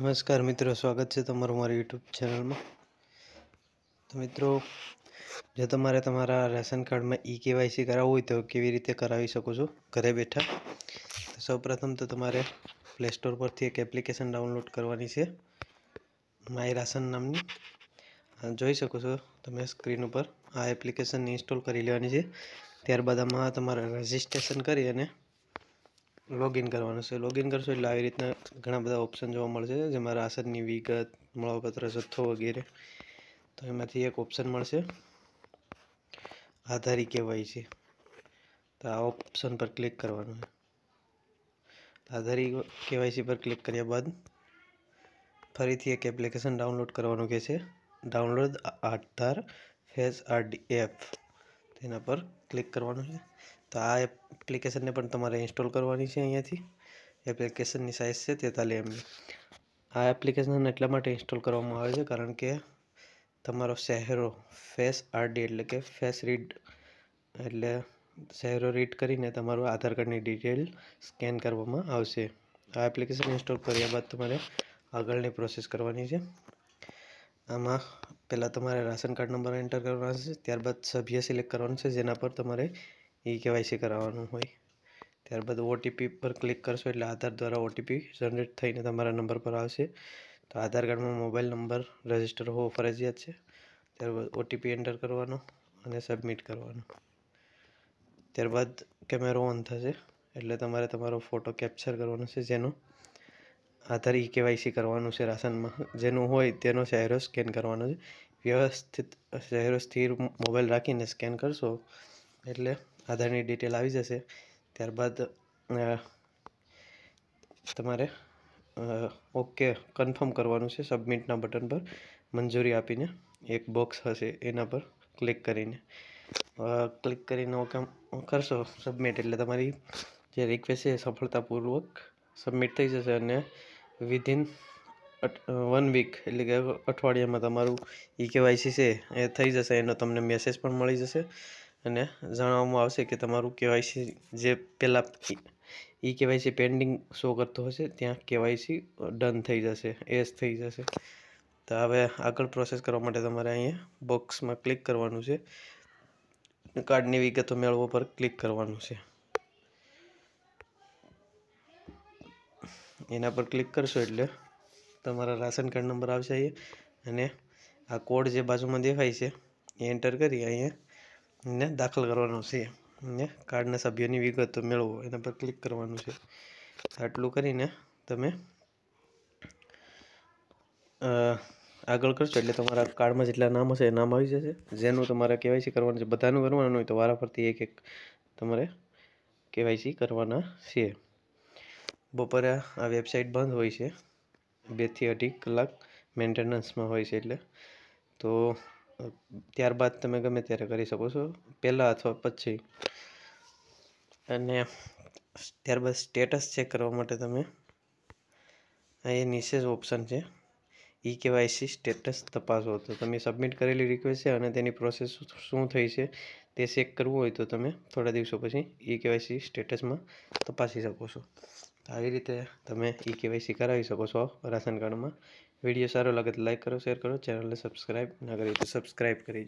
નમસ્કાર મિત્રો સ્વાગત છે તમારું મારી યુટ્યુબ ચેનલમાં તો મિત્રો જો તમારે તમારા રેશન કાર્ડમાં ઈ કેવાયસી કરાવવું હોય તો કેવી રીતે કરાવી શકો છો ઘરે બેઠા તો સૌપ્રથમ તો તમારે પ્લે સ્ટોર પરથી એક એપ્લિકેશન ડાઉનલોડ કરવાની છે માય રાશન નામની જોઈ શકો છો તમે સ્ક્રીન ઉપર આ એપ્લિકેશન ઇન્સ્ટોલ કરી લેવાની છે ત્યારબાદ આમાં તમારે રજિસ્ટ્રેશન કરી અને લોગિન કરવાનું છે લોગિન કરશો એટલે આવી રીતના ઘણા બધા ઓપ્શન જોવા મળશે જેમાં રાશનની વિગત મળવાપત્ર જથ્થો વગેરે તો એમાંથી એક ઓપ્શન મળશે આધારી કહેવાય છે તો આ ઓપ્શન પર ક્લિક કરવાનું આધારી કેવાયસી પર ક્લિક કર્યા બાદ ફરીથી એક એપ્લિકેશન ડાઉનલોડ કરવાનું કે છે download Aadhaar face RD app તેના પર ક્લિક કરવાનું છે તો આ એપ્લિકેશનને પણ તમારે ઇન્સ્ટોલ કરવાની છે અહીંયાથી એપ્લિકેશનની સાઇઝ છે તેતાલી એમબી આ એપ્લિકેશન એટલા માટે ઇન્સ્ટોલ કરવામાં આવે છે કારણ કે તમારો ચહેરો ફેસ આરડી એટલે કે ફેસ રીડ એટલે ચહેરો રીડ કરીને તમારું આધાર કાર્ડની ડિટેલ સ્કેન કરવામાં આવશે આ એપ્લિકેશન ઇન્સ્ટોલ કર્યા બાદ તમારે આગળની પ્રોસેસ કરવાની છે આમાં પહેલાં તમારે રાશન કાર્ડ નંબર એન્ટર કરવાનો છે ત્યારબાદ સભ્ય સિલેક્ટ કરવાનું છે જેના પર તમારે એ કેવાયસી કરાવવાનું હોય ત્યારબાદ ઓટીપી પર ક્લિક કરશો એટલે આધાર દ્વારા ઓટીપી જનરેટ થઈને તમારા નંબર પર આવશે તો આધાર કાર્ડમાં મોબાઈલ નંબર રજીસ્ટર હોવો ફરજિયાત છે ત્યારબાદ ઓટીપી એન્ટર કરવાનો અને સબમિટ કરવાનો ત્યારબાદ કેમેરો ઓન થશે એટલે તમારે તમારો ફોટો કેપ્ચર કરવાનો છે જેનો આધાર ઈ કેવાયસી કરવાનું છે રાશનમાં જેનું હોય તેનો ચહેરો સ્કેન કરવાનો છે વ્યવસ્થિત ચહેરો સ્થિર મોબાઈલ રાખીને સ્કેન કરશો એટલે આધારની ડિટેલ આવી જશે ત્યારબાદ તમારે ઓકે કન્ફર્મ કરવાનું છે સબમિટના બટન પર મંજૂરી આપીને એક બોક્સ હશે એના પર ક્લિક કરીને ક્લિક કરીને ઓકે કરશો સબમિટ એટલે તમારી જે રિક્વેસ્ટ છે સફળતાપૂર્વક સબમિટ થઈ જશે અને વિધિન વન વીક એટલે કે અઠવાડિયામાં તમારું ઈ કેવાયસી છે એ થઈ જશે એનો તમને મેસેજ પણ મળી જશે અને જણાવવામાં આવશે કે તમારું કેવાયસી જે પહેલાં ઈ કેવાયસી પેન્ડિંગ શો કરતો હશે ત્યાં કેવાયસી ડન થઈ જશે એસ થઈ જશે તો હવે આગળ પ્રોસેસ કરવા માટે તમારે અહીંયા બોક્સમાં ક્લિક કરવાનું છે કાર્ડની વિગતો મેળવવા પર ક્લિક કરવાનું છે એના પર ક્લિક કરશો એટલે તમારા રાશન કાર્ડ નંબર આવશે અહીંયા અને આ કોડ જે બાજુમાં દેખાય છે એ એન્ટર કરી અહીંયા ને દાખલ કરવાનો છે ને કાર્ડના સભ્યોની વિગતો મેળવો એના પર ક્લિક કરવાનું છે આટલું કરીને તમે આગળ કરશો એટલે તમારા કાર્ડમાં જેટલા નામ હશે એ નામ આવી જશે જેનું તમારે કેવાયસી કરવાનું છે બધાનું કરવાનું હોય તો વારાફરતી એક એક તમારે કેવાયસી કરવાના છે બપોરે આ વેબસાઇટ બંધ હોય છે બેથી અઢી કલાક મેન્ટેનન્સમાં હોય છે એટલે તો ત્યારબાદ તમે ગમે ત્યારે કરી શકો છો પહેલાં અથવા પછી અને ત્યારબાદ સ્ટેટસ ચેક કરવા માટે તમે એ નિશેષ ઓપ્શન છે ઈ કેવાયસી સ્ટેટસ તપાસો તો તમે સબમિટ કરેલી રિક્વેસ્ટ છે અને તેની પ્રોસેસ શું થઈ છે તે ચેક કરવું હોય તો તમે થોડા દિવસો પછી ઈ કેવાયસી સ્ટેટસમાં તપાસી શકો છો આવી રીતે તમે ઈ કેવાયસી કરાવી શકો છો રાશન કાર્ડમાં વિડીયો સારો લાગે તો લાઇક કરો શેર કરો ચેનલને સબસ્ક્રાઈબ ના કરી તો સબસ્ક્રાઈબ કરી